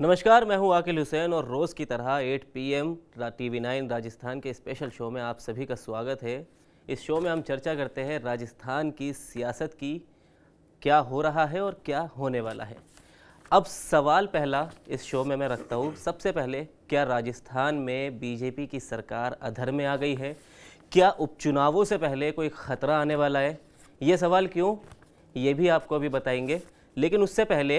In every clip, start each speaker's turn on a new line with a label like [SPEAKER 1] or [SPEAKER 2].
[SPEAKER 1] नमस्कार मैं हूं आकिल हुसैन और रोज़ की तरह 8 पीएम टीवी नाइन राजस्थान के स्पेशल शो में आप सभी का स्वागत है इस शो में हम चर्चा करते हैं राजस्थान की सियासत की क्या हो रहा है और क्या होने वाला है अब सवाल पहला इस शो में मैं रखता हूँ सबसे पहले क्या राजस्थान में बीजेपी की सरकार अधर में आ गई है क्या उपचुनावों से पहले कोई ख़तरा आने वाला है ये सवाल क्यों ये भी आपको अभी बताएंगे लेकिन उससे पहले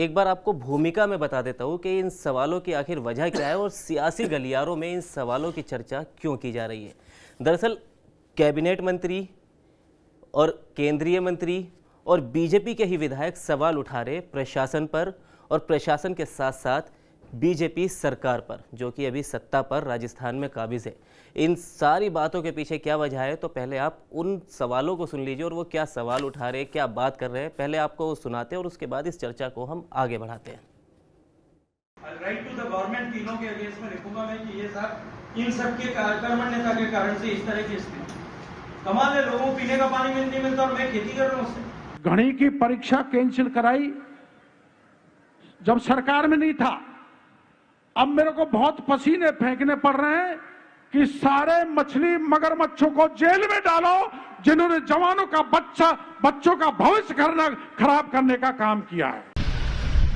[SPEAKER 1] एक बार आपको भूमिका में बता देता हूँ कि इन सवालों की आखिर वजह क्या है और सियासी गलियारों में इन सवालों की चर्चा क्यों की जा रही है दरअसल कैबिनेट मंत्री और केंद्रीय मंत्री और बीजेपी के ही विधायक सवाल उठा रहे प्रशासन पर और प्रशासन के साथ साथ बीजेपी सरकार पर जो कि अभी सत्ता पर राजस्थान में काबिज है इन सारी बातों के पीछे क्या वजह है तो पहले आप उन सवालों को सुन लीजिए और वो क्या सवाल उठा रहे हैं क्या बात कर रहे हैं पहले आपको सुनाते हैं और उसके बाद इस चर्चा को हम आगे बढ़ाते हैं
[SPEAKER 2] राइट टू द गवर्नमेंट तीनों के अगेंस्ट में कि ये साहब इन सब के कर्मण्यता के कारण से इस तरह की स्थिति कमाल है लोगों पीने का पानी और मैं खेती कर रहा हूँ उससे घड़ी की परीक्षा कैंसिल कराई जब सरकार में नहीं था अब मेरे को बहुत पसीने फेंकने पड़ रहे हैं कि सारे मछली मगरमच्छों को जेल में डालो जिन्होंने जवानों का बच्चा बच्चों का भविष्य करना खराब करने का काम किया है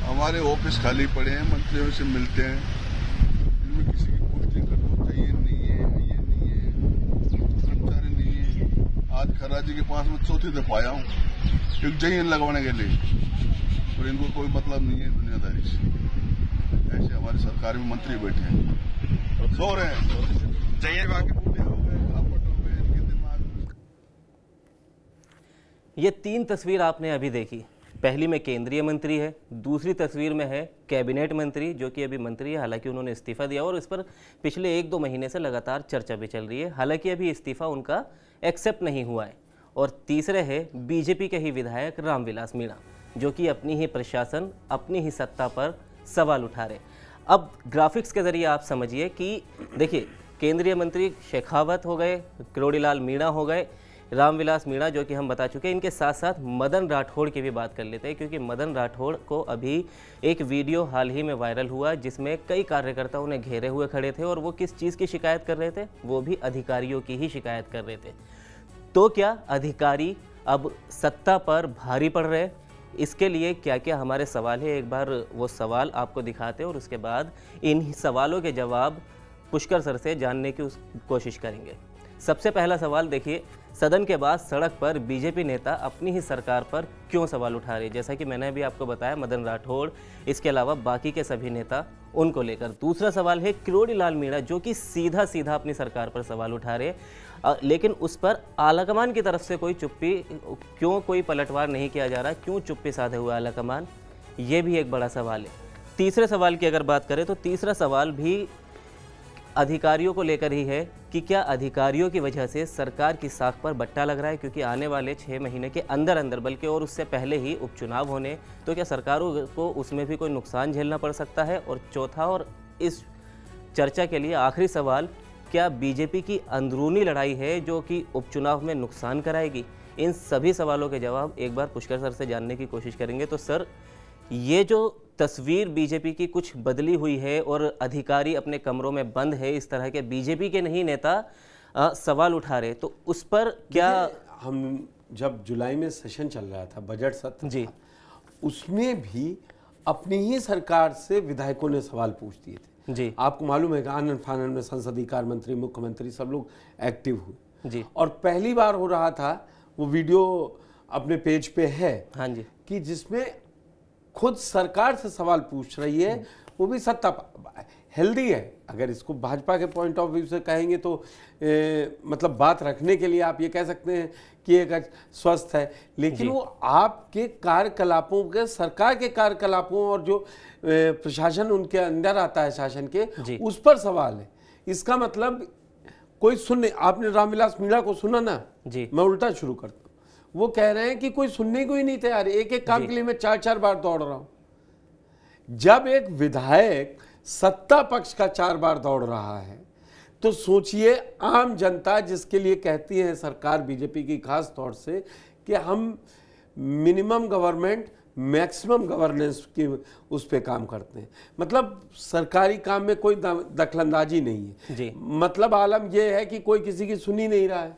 [SPEAKER 1] हमारे ऑफिस खाली पड़े हैं मंत्रियों से मिलते हैं इनमें किसी की आज खरा जी के पास मैं चौथी दफा आया हूँ एक लगवाने के लिए और इनको कोई मतलब नहीं है दुनियादारी से ऐसे हमारी सरकार में मंत्री बैठे हैं सो रहे हैं
[SPEAKER 2] चाहिए
[SPEAKER 1] ये तीन तस्वीर आपने अभी देखी पहली में केंद्रीय मंत्री है दूसरी तस्वीर में है कैबिनेट मंत्री जो कि अभी मंत्री है हालांकि उन्होंने इस्तीफा दिया और इस पर पिछले एक दो महीने से लगातार चर्चा भी चल रही है हालांकि अभी इस्तीफा उनका एक्सेप्ट नहीं हुआ है और तीसरे है बीजेपी के ही विधायक रामविलास मीणा जो कि अपनी ही प्रशासन अपनी ही सत्ता पर सवाल उठा रहे अब ग्राफिक्स के ज़रिए आप समझिए कि देखिए केंद्रीय मंत्री शेखावत हो गए किरोड़ीलाल मीणा हो गए रामविलास मीणा जो कि हम बता चुके हैं इनके साथ साथ मदन राठौड़ की भी बात कर लेते हैं क्योंकि मदन राठौड़ को अभी एक वीडियो हाल ही में वायरल हुआ जिसमें कई कार्यकर्ता उन्हें घेरे हुए खड़े थे और वो किस चीज़ की शिकायत कर रहे थे वो भी अधिकारियों की ही शिकायत कर रहे थे तो क्या अधिकारी अब सत्ता पर भारी पड़ रहे इसके लिए क्या क्या हमारे सवाल है एक बार वो सवाल आपको दिखाते हैं और उसके बाद इन सवालों के जवाब पुष्कर सर से जानने की कोशिश करेंगे सबसे पहला सवाल देखिए सदन के बाद सड़क पर बीजेपी नेता अपनी ही सरकार पर क्यों सवाल उठा रहे जैसा कि मैंने अभी आपको बताया मदन राठौड़ इसके अलावा बाकी के सभी नेता उनको लेकर दूसरा सवाल है किरोड़ी लाल मीणा जो कि सीधा सीधा अपनी सरकार पर सवाल उठा रहे लेकिन उस पर आलाकमान की तरफ से कोई चुप्पी क्यों कोई पलटवार नहीं किया जा रहा क्यों चुप्पी साधे हुए आलाकमान ये भी एक बड़ा सवाल है तीसरे सवाल की अगर बात करें तो तीसरा सवाल भी अधिकारियों को लेकर ही है कि क्या अधिकारियों की वजह से सरकार की साख पर बट्टा लग रहा है क्योंकि आने वाले छः महीने के अंदर अंदर बल्कि और उससे पहले ही उपचुनाव होने तो क्या सरकारों को उसमें भी कोई नुकसान झेलना पड़ सकता है और चौथा और इस चर्चा के लिए आखिरी सवाल क्या बीजेपी की अंदरूनी लड़ाई है जो कि उपचुनाव में नुकसान कराएगी इन सभी सवालों के जवाब एक बार पुष्कर सर से जानने की कोशिश करेंगे तो सर ये जो तस्वीर बीजेपी की कुछ बदली हुई है और अधिकारी अपने कमरों में बंद है इस तरह के बीजेपी के नहीं नेता आ, सवाल उठा रहे तो उस पर क्या हम जब जुलाई में सेशन चल रहा था बजट सत्र जी उसमें भी अपनी
[SPEAKER 2] ही सरकार से विधायकों ने सवाल पूछ दिए थे जी आपको मालूम है कि आनंद फानंद में संसदीय कार्य मंत्री मुख्यमंत्री सब लोग एक्टिव हुए जी और पहली बार हो रहा था वो वीडियो अपने पेज पे है हाँ जी कि जिसमें खुद सरकार से सवाल पूछ रही है वो भी सत्ता हेल्दी है अगर इसको भाजपा के पॉइंट ऑफ व्यू से कहेंगे तो ए, मतलब बात रखने के लिए आप ये कह सकते हैं कि एक स्वस्थ है लेकिन वो आपके कार्यकलापों के सरकार के कार्यकलापों और जो प्रशासन उनके अंदर आता है शासन के उस पर सवाल है इसका मतलब कोई सुनने आपने रामविलास मीणा को सुना ना जी मैं उल्टा शुरू करता वो कह रहे हैं कि कोई सुनने को ही नहीं तैयार एक एक काम के लिए मैं चार चार बार दौड़ रहा हूं जब एक विधायक सत्ता पक्ष का चार बार दौड़ रहा है तो सोचिए आम जनता जिसके लिए कहती है सरकार बीजेपी की खास तौर से कि हम मिनिमम गवर्नमेंट मैक्सिमम गवर्नेंस की उस पर काम करते हैं मतलब सरकारी काम में कोई दखलंदाजी नहीं है जी। मतलब आलम यह है कि कोई किसी की सुनी नहीं रहा है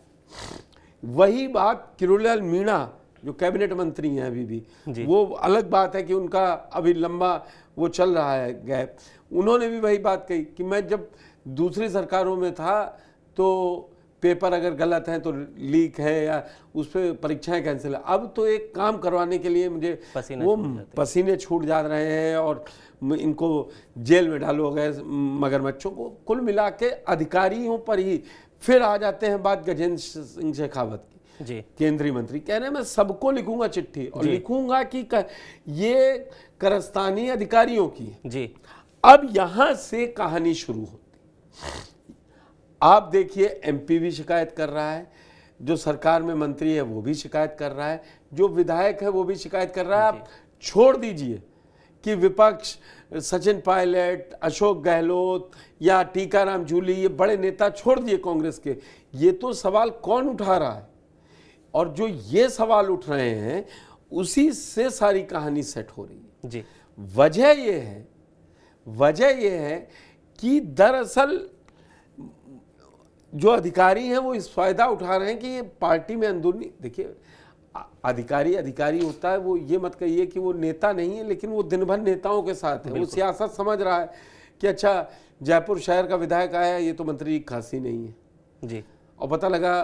[SPEAKER 2] वही बात किरोलाल मीणा जो कैबिनेट मंत्री हैं अभी भी वो अलग बात है कि उनका अभी लंबा वो चल रहा है गैप उन्होंने भी वही बात कही कि मैं जब दूसरी सरकारों में था तो पेपर अगर गलत है तो लीक है या उस पर परीक्षाएं कैंसिल है अब तो एक काम करवाने के लिए मुझे पसीने वो छूट पसीने छूट जा रहे हैं और इनको जेल में डालो गए मगरमच्छों को कुल मिला के अधिकारियों पर ही फिर आ जाते हैं बात गजेंद्र सिंह शेखावत की केंद्रीय मंत्री कह रहे हैं मैं सबको लिखूंगा चिट्ठी और लिखूंगा कि कर, ये करस्तानी अधिकारियों की जी अब यहां से कहानी शुरू होती आप देखिए एमपी भी शिकायत कर रहा है जो सरकार में मंत्री है वो भी शिकायत कर रहा है जो विधायक है वो भी शिकायत कर रहा है आप छोड़ दीजिए कि विपक्ष सचिन पायलट अशोक गहलोत या टीकाराम जूली ये बड़े नेता छोड़ दिए कांग्रेस के ये तो सवाल कौन उठा रहा है और जो ये सवाल उठ रहे हैं उसी से सारी कहानी सेट हो रही है जी वजह यह है वजह यह है कि दरअसल जो अधिकारी हैं वो इस फायदा उठा रहे हैं कि ये पार्टी में अंदरूनी देखिए अधिकारी अधिकारी होता है वो ये मत कहिए कि वो नेता नहीं है लेकिन वो दिन भर नेताओं के साथ है वो सियासत समझ रहा है कि अच्छा जयपुर शहर का विधायक आया ये तो मंत्री खासी नहीं है जी और पता लगा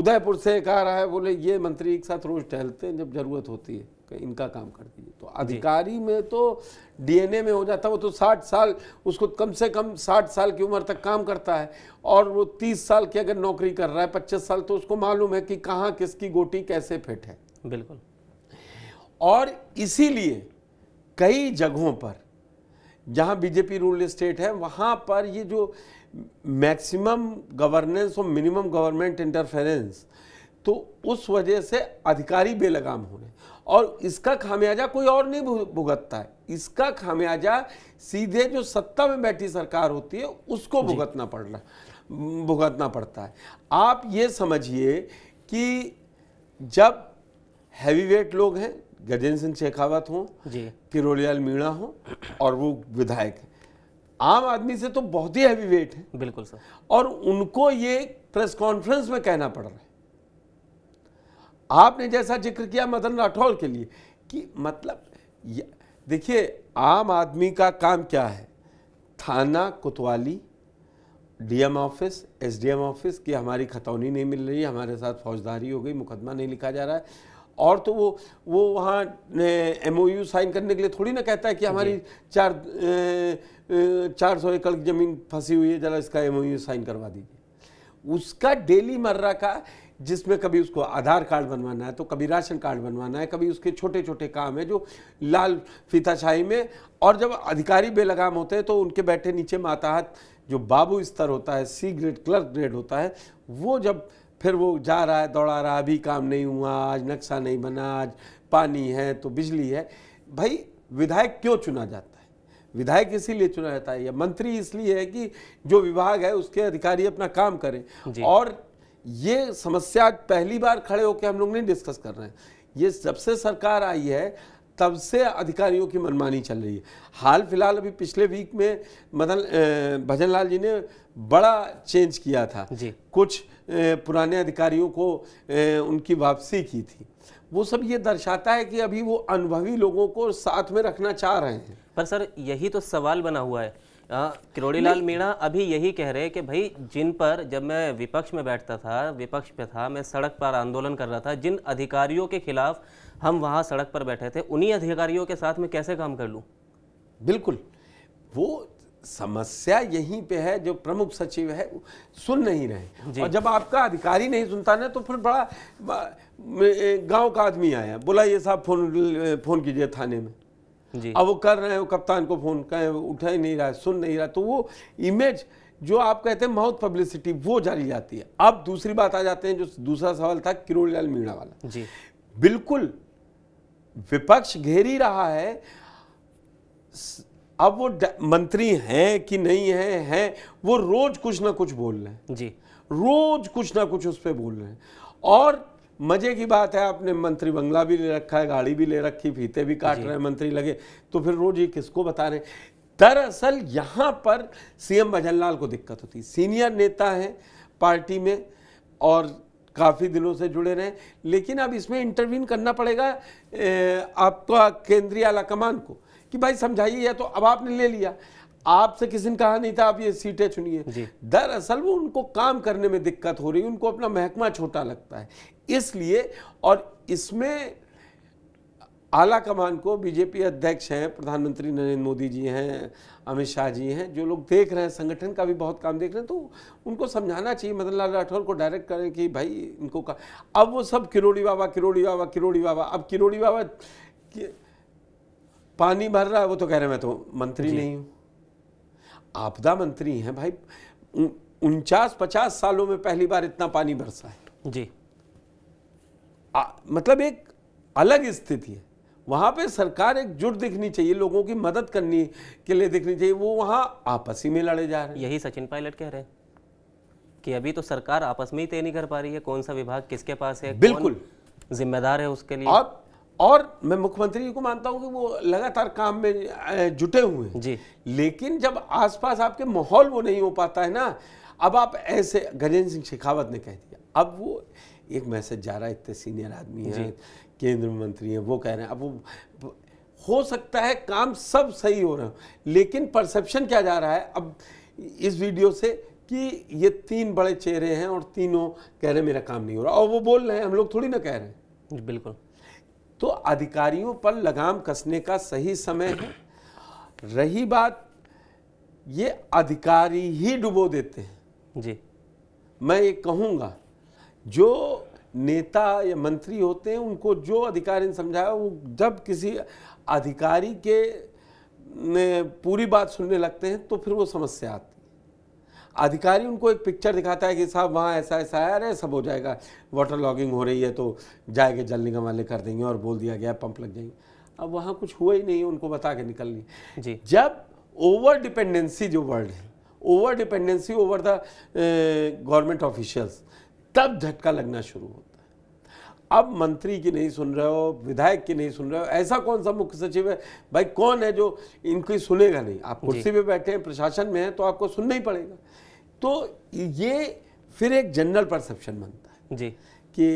[SPEAKER 2] उदयपुर से एक आ रहा है बोले ये मंत्री एक साथ रोज टहलते हैं जब जरूरत होती है इनका काम कर दीजिए तो अधिकारी में तो डीएनए में हो जाता है वो तो 60 साल उसको कम से कम 60 साल की उम्र तक काम करता है और वो 30 साल की अगर नौकरी कर रहा है 25 साल तो उसको मालूम है कि कहाँ किसकी गोटी कैसे फिट है बिल्कुल और इसीलिए कई जगहों पर जहाँ बीजेपी रूल स्टेट है वहाँ पर ये जो मैक्सिमम गवर्नेंस और मिनिमम गवर्नमेंट इंटरफेरेंस तो उस वजह से अधिकारी बेलगाम हो रहे और इसका खामियाजा कोई और नहीं भुगतता है इसका खामियाजा सीधे जो सत्ता में बैठी सरकार होती है उसको भुगतना पड़ रहा भुगतना पड़ता है आप ये समझिए कि जब हैवीवेट लोग हैं गजेंद्र सिंह शेखावत हों किरोलियाल मीणा हों और वो विधायक हैं आम आदमी से तो बहुत ही हैवी वेट है बिल्कुल सर और उनको ये प्रेस कॉन्फ्रेंस में कहना पड़ रहा है आपने जैसा जिक्र किया मदन राठौर के लिए कि मतलब देखिए आम आदमी का काम क्या है थाना कोतवाली डीएम ऑफिस एसडीएम ऑफिस की हमारी खतौनी नहीं मिल रही हमारे साथ फौजदारी हो गई मुकदमा नहीं लिखा जा रहा है और तो वो वो वहाँ एम साइन करने के लिए थोड़ी ना कहता है कि हमारी चार चार सौ एकड़ की ज़मीन फंसी हुई है ज़रा इसका एम साइन करवा दीजिए उसका डेली मर्रा का जिसमें कभी उसको आधार कार्ड बनवाना है तो कभी राशन कार्ड बनवाना है कभी उसके छोटे छोटे काम है जो लाल फीताशाही में और जब अधिकारी बेलगाम होते हैं तो उनके बैठे नीचे माताहत जो बाबू स्तर होता है सी ग्रेड क्लर्क ग्रेड होता है वो जब फिर वो जा रहा है दौड़ा रहा अभी काम नहीं हुआ आज नक्शा नहीं बना आज पानी है तो बिजली है भाई विधायक क्यों चुना जाता है विधायक इसीलिए चुना जाता है या मंत्री इसलिए है कि जो विभाग है उसके अधिकारी अपना काम करें और ये समस्या पहली बार खड़े होकर हम लोग नहीं डिस्कस कर रहे हैं ये जब से सरकार आई है तब से अधिकारियों की मनमानी चल रही है हाल फिलहाल अभी पिछले वीक में मदन भजन लाल जी ने बड़ा चेंज किया था जी। कुछ पुराने अधिकारियों को उनकी वापसी की थी
[SPEAKER 1] वो सब ये दर्शाता है कि अभी वो अनुभवी लोगों को साथ में रखना चाह रहे हैं पर सर यही तो सवाल बना हुआ है किरोड़ीलाल मीणा अभी यही कह रहे हैं कि भाई जिन पर जब मैं विपक्ष में बैठता था विपक्ष पे था मैं सड़क पर आंदोलन कर रहा था जिन अधिकारियों के खिलाफ हम वहाँ सड़क पर बैठे थे उन्हीं अधिकारियों के साथ मैं कैसे काम कर लूँ बिल्कुल
[SPEAKER 2] वो समस्या यहीं पे है जो
[SPEAKER 1] प्रमुख सचिव
[SPEAKER 2] है सुन नहीं रहे और जब आपका अधिकारी नहीं सुनता ना तो फिर बड़ा गांव का आदमी आया बोला ये साहब फोन फोन कीजिए थाने में अब वो कर रहे हैं वो कप्तान को फोन कर उठा ही नहीं रहा सुन नहीं रहा तो वो इमेज जो आप कहते हैं माउथ पब्लिसिटी वो जारी जाती है अब दूसरी बात आ जाते हैं जो दूसरा सवाल था किरोड़ी लाल मीणा वाला जी बिल्कुल विपक्ष घेर ही रहा है अब वो मंत्री हैं कि नहीं है हैं वो रोज कुछ ना कुछ बोल रहे हैं जी रोज कुछ ना कुछ उस पर बोल रहे हैं और मजे की बात है आपने मंत्री बंगला भी ले रखा है गाड़ी भी ले रखी फीते भी काट रहे हैं मंत्री लगे तो फिर रोज ये किसको बता रहे हैं दरअसल यहाँ पर सीएम भजन लाल को दिक्कत होती सीनियर नेता हैं पार्टी में और काफ़ी दिनों से जुड़े रहे लेकिन अब इसमें इंटरवीन करना पड़ेगा आपका केंद्रीय आलाकमान को कि भाई समझाइए या तो अब आपने ले लिया आपसे किसी ने कहा नहीं था आप ये सीटें चुनिए दरअसल वो उनको काम करने में दिक्कत हो रही है उनको अपना महकमा छोटा लगता है इसलिए और इसमें आला कमान को बीजेपी अध्यक्ष हैं प्रधानमंत्री नरेंद्र मोदी जी हैं अमित शाह जी हैं जो लोग देख रहे हैं संगठन का भी बहुत काम देख रहे हैं तो उनको समझाना चाहिए मदन लाल राठौर को डायरेक्ट करें कि भाई इनको का अब वो सब किरोड़ी बाबा किरोड़ी बाबा किरोड़ी बाबा अब किरोड़ी बाबा कि... पानी भर रहा है वो तो कह रहे हैं मैं तो मंत्री नहीं हूँ आपदा मंत्री हैं भाई उनचास पचास सालों में पहली बार इतना पानी बरसा है जी आ, मतलब एक अलग स्थिति है वहाँ पे सरकार जुट दिखनी चाहिए लोगों की मदद
[SPEAKER 1] करनी के लिए दिखनी चाहिए वो वहाँ आपस ही में लड़े जा रहे हैं यही सचिन पायलट कह रहे हैं कि अभी तो सरकार आपस में ही तय नहीं कर पा रही है कौन सा विभाग किसके पास है बिल्कुल जिम्मेदार है उसके लिए और
[SPEAKER 2] और मैं मुख्यमंत्री जी को मानता हूँ कि वो लगातार काम में जुटे हुए हैं जी लेकिन जब आसपास आपके माहौल वो नहीं हो पाता है ना अब आप ऐसे गजेंद्र सिंह शेखावत ने कह दिया अब वो एक मैसेज जा रहा है इतने सीनियर आदमी हैं केंद्र मंत्री हैं वो कह रहे हैं अब वो हो सकता है काम सब सही हो रहे हो लेकिन परसेप्शन क्या जा रहा है अब इस वीडियो से कि ये तीन बड़े चेहरे हैं और तीनों कह रहे हैं मेरा काम नहीं हो रहा और वो बोल रहे हैं हम लोग थोड़ी ना कह रहे हैं बिल्कुल तो अधिकारियों पर लगाम कसने का सही समय है रही बात ये अधिकारी ही डुबो देते हैं जी मैं ये कहूँगा जो नेता या मंत्री होते हैं उनको जो अधिकारी ने समझाया वो जब किसी अधिकारी के पूरी बात सुनने लगते हैं तो फिर वो समस्या आती है अधिकारी उनको एक पिक्चर दिखाता है कि साहब वहाँ ऐसा ऐसा है अरे सब हो जाएगा वाटर लॉगिंग हो रही है तो जाएंगे जल निगम वाले कर देंगे और बोल दिया गया पंप लग जाएंगे अब वहाँ कुछ हुआ ही नहीं उनको बता के निकलनी जी जब ओवर डिपेंडेंसी जो वर्ड है over dependency over the government officials तब झटका लगना शुरू होता अब मंत्री की नहीं सुन रहे हो विधायक की नहीं सुन रहे हो ऐसा कौन सा मुख्य सचिव है भाई कौन है जो इनकी सुनेगा नहीं आप कुर्सी पे बैठे हैं प्रशासन में हैं तो आपको सुनना ही पड़ेगा तो ये फिर एक जनरल परसेप्शन बनता है जी कि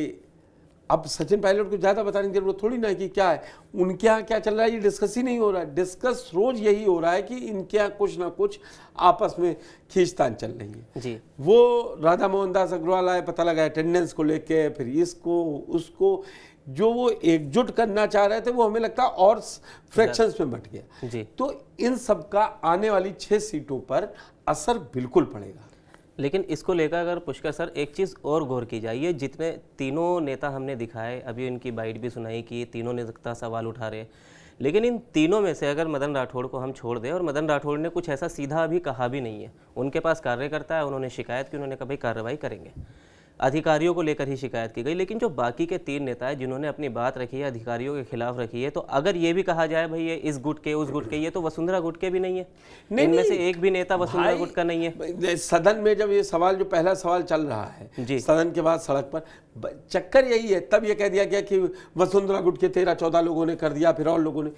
[SPEAKER 2] अब सचिन पायलट को ज़्यादा बताने की जरूरत थोड़ी ना है कि क्या है उनके यहाँ क्या चल रहा है ये डिस्कस ही नहीं हो रहा है डिस्कस रोज़ यही हो रहा है कि इनके यहाँ कुछ ना कुछ आपस में खींचतान चल रही है जी वो राधा मोहन दास अग्रवाल आए पता लगा अटेंडेंस को लेके फिर इसको उसको जो वो एकजुट करना चाह रहे थे वो हमें लगता और फ्रैक्शन में बट गया जी तो
[SPEAKER 1] इन सब का आने वाली छः सीटों पर असर बिल्कुल पड़ेगा लेकिन इसको लेकर अगर पुष्कर सर एक चीज़ और गौर की जाए ये जितने तीनों नेता हमने दिखाए अभी इनकी बाइट भी सुनाई कि तीनों नेता सवाल उठा रहे लेकिन इन तीनों में से अगर मदन राठौड़ को हम छोड़ दें और मदन राठौड़ ने कुछ ऐसा सीधा अभी कहा भी नहीं है उनके पास कार्यकर्ता है उन्होंने शिकायत की उन्होंने कभी कार्रवाई करेंगे अधिकारियों को लेकर ही शिकायत की गई लेकिन जो बाकी के तीन नेता है जिन्होंने अपनी बात रखी है अधिकारियों के खिलाफ रखी है तो अगर ये भी कहा जाए भाई ये इस गुट के उस गुट के ये तो वसुंधरा गुट के भी नहीं है नहीं, नहीं, से एक भी नेता वसुंधरा गुट का नहीं है सदन में जब ये सवाल जो
[SPEAKER 2] पहला सवाल चल रहा है जी सदन के बाद सड़क पर चक्कर यही है तब ये कह दिया गया कि वसुंधरा गुट के तेरह चौदह लोगों ने कर दिया फिर और लोगों ने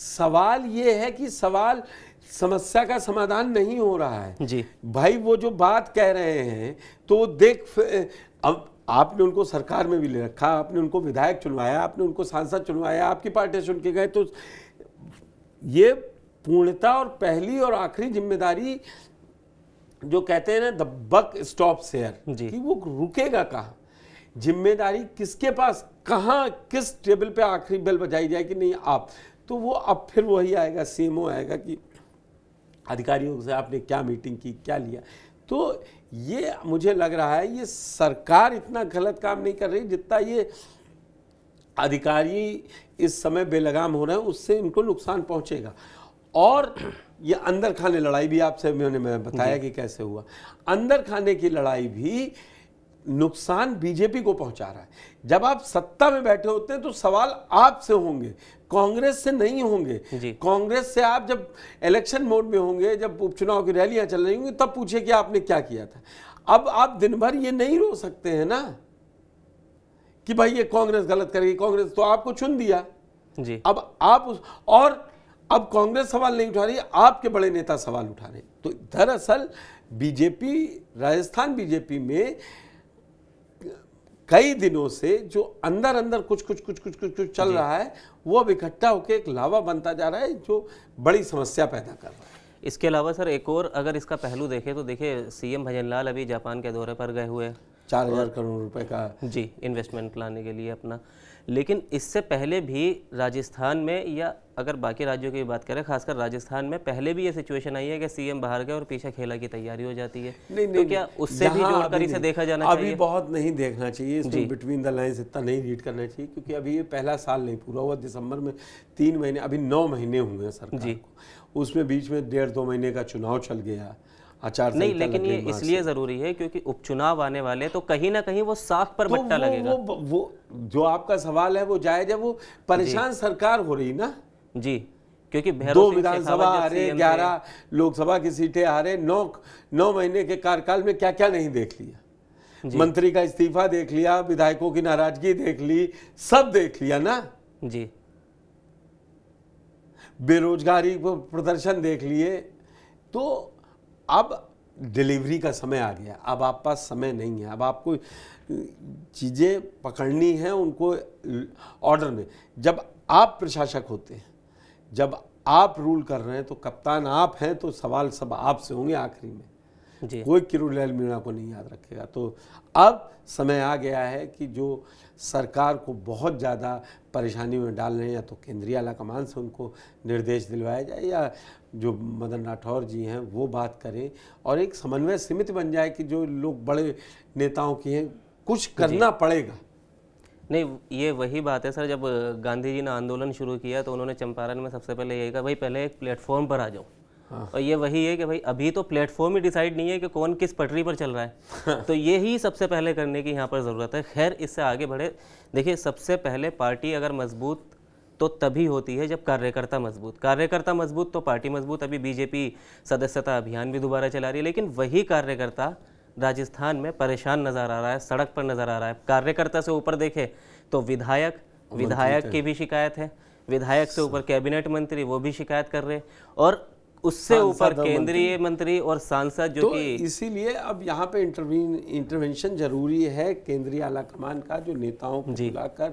[SPEAKER 2] सवाल ये है कि सवाल समस्या का समाधान नहीं हो रहा है जी भाई वो जो बात कह रहे हैं तो देख अब आपने उनको सरकार में भी ले रखा आपने उनको विधायक चुनवाया आपने उनको सांसद चुनवाया आपकी पार्टी चुन के गए तो ये पूर्णता और पहली और आखिरी जिम्मेदारी जो कहते हैं ना द बक स्टॉप शेयर कि वो रुकेगा कहा जिम्मेदारी किसके पास कहाँ किस टेबल पे आखिरी बेल बजाई जाए कि नहीं आप तो वो अब फिर वही आएगा सेम आएगा कि अधिकारियों से आपने क्या मीटिंग की क्या लिया तो ये मुझे लग रहा है ये सरकार इतना गलत काम नहीं कर रही जितना ये अधिकारी इस समय बेलगाम हो रहे हैं उससे इनको नुकसान पहुंचेगा और ये अंदर खाने लड़ाई भी आपसे मैंने बताया कि कैसे हुआ अंदर खाने की लड़ाई भी नुकसान बीजेपी को पहुंचा रहा है जब आप सत्ता में बैठे होते हैं तो सवाल आपसे होंगे कांग्रेस से नहीं होंगे कांग्रेस से आप जब इलेक्शन मोड में होंगे जब उपचुनाव की रैलियां चल रही होंगी तब पूछे कि आपने क्या किया था अब आप दिन भर ये नहीं रो सकते हैं ना कि भाई ये कांग्रेस गलत करेगी कांग्रेस तो आपको चुन दिया जी अब आप उस और अब कांग्रेस सवाल नहीं उठा रही आपके बड़े नेता सवाल उठा रहे तो दरअसल बीजेपी राजस्थान बीजेपी में कई दिनों से जो अंदर अंदर कुछ कुछ
[SPEAKER 1] कुछ कुछ कुछ कुछ चल रहा है वो अब इकट्ठा होकर एक लावा बनता जा रहा है जो बड़ी समस्या पैदा कर रहा है इसके अलावा सर एक और अगर इसका पहलू देखें तो देखिए सीएम भजनलाल अभी जापान के दौरे पर गए हुए हैं चार हजार करोड़ रुपए का जी इन्वेस्टमेंट लाने के लिए अपना लेकिन इससे पहले भी राजस्थान में या अगर बाकी राज्यों की बात करें खासकर राजस्थान में पहले भी ये सिचुएशन आई है कि सीएम बाहर गए और पीछे खेला की तैयारी हो जाती है नहीं, तो नहीं, तो क्या उससे भी जोड़कर इसे देखा जाना अभी चाहिए?
[SPEAKER 2] बहुत नहीं देखना चाहिए इसमें बिटवीन द लाइन्स इतना नहीं रीड करना चाहिए क्योंकि अभी ये पहला साल नहीं पूरा हुआ दिसंबर में तीन महीने अभी नौ महीने हुए हैं सर जी उसमें बीच में डेढ़ दो महीने का चुनाव चल गया आचार नहीं लेकिन ये इसलिए
[SPEAKER 1] ज़रूरी है क्योंकि उपचुनाव आने वाले तो कहीं ना कहीं वो साख पर तो बट्टा लगेगा वो, वो जो आपका सवाल है वो जायज है वो परेशान सरकार हो रही ना जी क्योंकि दो विधानसभा रहे ग्यारह
[SPEAKER 2] लोकसभा की सीटें रहे नौ नौ महीने के कार्यकाल में क्या क्या नहीं देख लिया मंत्री का इस्तीफा देख लिया विधायकों की नाराजगी देख ली सब देख लिया ना जी बेरोजगारी प्रदर्शन देख लिए तो अब डिलीवरी का समय आ गया अब आप पास समय नहीं है अब आपको चीज़ें पकड़नी हैं उनको ऑर्डर में जब आप प्रशासक होते हैं जब आप रूल कर रहे हैं तो कप्तान आप हैं तो सवाल सब आपसे होंगे आखिरी में कोई किरोड़ीलाल मीणा को नहीं याद रखेगा तो अब समय आ गया है कि जो सरकार को बहुत ज़्यादा परेशानी में डाल रहे हैं या तो केंद्रीय आला कमान से उनको निर्देश दिलवाया जाए या जो मदन राठौर जी हैं वो बात करें और एक समन्वय सीमित बन जाए कि जो लोग बड़े नेताओं की हैं कुछ करना पड़ेगा
[SPEAKER 1] नहीं ये वही बात है सर जब गांधी जी ने आंदोलन शुरू किया तो उन्होंने चंपारण में सबसे पहले यही कहा भाई पहले एक प्लेटफॉर्म पर आ जाओ हाँ। और ये वही है कि भाई अभी तो प्लेटफॉर्म ही डिसाइड नहीं है कि कौन किस पटरी पर चल रहा है हाँ। तो ये ही सबसे पहले करने की यहाँ पर ज़रूरत है खैर इससे आगे बढ़े देखिए सबसे पहले पार्टी अगर मजबूत तो तभी होती है जब कार्यकर्ता मजबूत कार्यकर्ता मजबूत तो पार्टी मजबूत अभी बीजेपी सदस्यता अभियान भी दोबारा चला रही है लेकिन वही कार्यकर्ता राजस्थान में परेशान नज़र आ रहा है सड़क पर नज़र आ रहा है कार्यकर्ता से ऊपर देखे तो विधायक विधायक तो की भी शिकायत है विधायक से अच्छा। ऊपर कैबिनेट मंत्री वो भी शिकायत कर रहे हैं और उससे ऊपर केंद्रीय मंत्री और सांसद जो तो कि
[SPEAKER 2] इसीलिए अब यहाँ पे इंटरवीन इंटरवेंशन जरूरी है केंद्रीय आला कमान का जो नेताओं को बुलाकर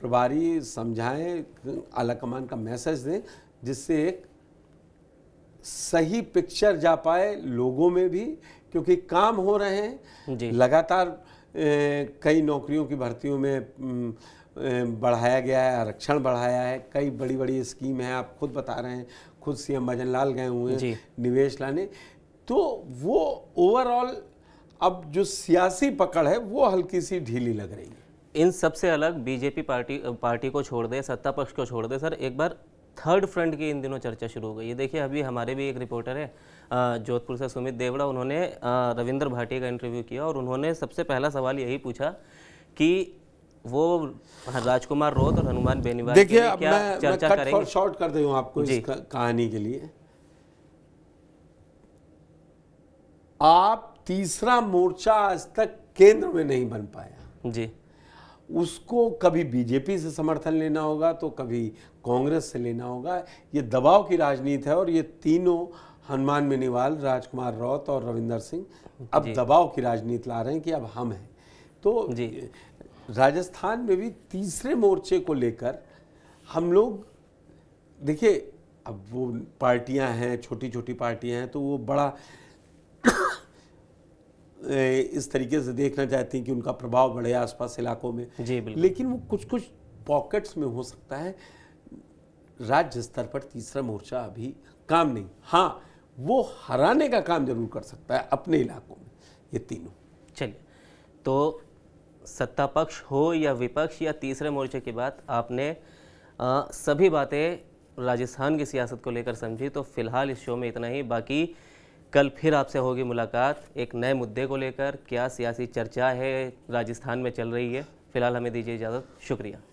[SPEAKER 2] प्रभारी समझाएं आला कमान का मैसेज दें जिससे एक सही पिक्चर जा पाए लोगों में भी क्योंकि काम हो रहे हैं लगातार ए, कई नौकरियों की भर्तियों में बढ़ाया गया है आरक्षण बढ़ाया है कई बड़ी बड़ी स्कीम है आप खुद बता रहे हैं खुद सी एम भजन लाल गए हुए हैं निवेश लाने तो वो ओवरऑल अब जो सियासी पकड़ है वो हल्की सी ढीली लग रही है
[SPEAKER 1] इन सबसे अलग बीजेपी पार्टी पार्टी को छोड़ दे सत्ता पक्ष को छोड़ दे सर एक बार थर्ड फ्रंट की इन दिनों चर्चा शुरू हो गई है देखिए अभी हमारे भी एक रिपोर्टर है जोधपुर से सुमित देवड़ा उन्होंने रविंद्र भाटिया का इंटरव्यू किया और उन्होंने सबसे पहला सवाल यही पूछा कि वो राजकुमार रोत और हनुमान बेनीवाल देखिए मैं, चर्चा मैं कट फॉर शॉर्ट कर दूँ आपको इस कहानी के लिए
[SPEAKER 2] आप तीसरा मोर्चा आज तक केंद्र में नहीं बन पाया जी उसको कभी बीजेपी से समर्थन लेना होगा तो कभी कांग्रेस से लेना होगा ये दबाव की राजनीति है और ये तीनों हनुमान बेनीवाल राजकुमार रौत और रविंदर सिंह अब दबाव की राजनीति ला रहे हैं कि अब हम हैं तो राजस्थान में भी तीसरे मोर्चे को लेकर हम लोग देखिए अब वो पार्टियां हैं छोटी छोटी पार्टियां हैं तो वो बड़ा इस तरीके से देखना चाहती हैं कि उनका प्रभाव बढ़े आसपास इलाकों में जी लेकिन वो कुछ कुछ पॉकेट्स में हो सकता है राज्य स्तर पर तीसरा मोर्चा अभी काम
[SPEAKER 1] नहीं हाँ वो हराने का काम जरूर कर सकता है अपने इलाकों में ये तीनों चलिए तो सत्ता पक्ष हो या विपक्ष या तीसरे मोर्चे की बात आपने आ, सभी बातें राजस्थान की सियासत को लेकर समझी तो फ़िलहाल इस शो में इतना ही बाकी कल फिर आपसे होगी मुलाकात एक नए मुद्दे को लेकर क्या सियासी चर्चा है राजस्थान में चल रही है फ़िलहाल हमें दीजिए इजाज़त शुक्रिया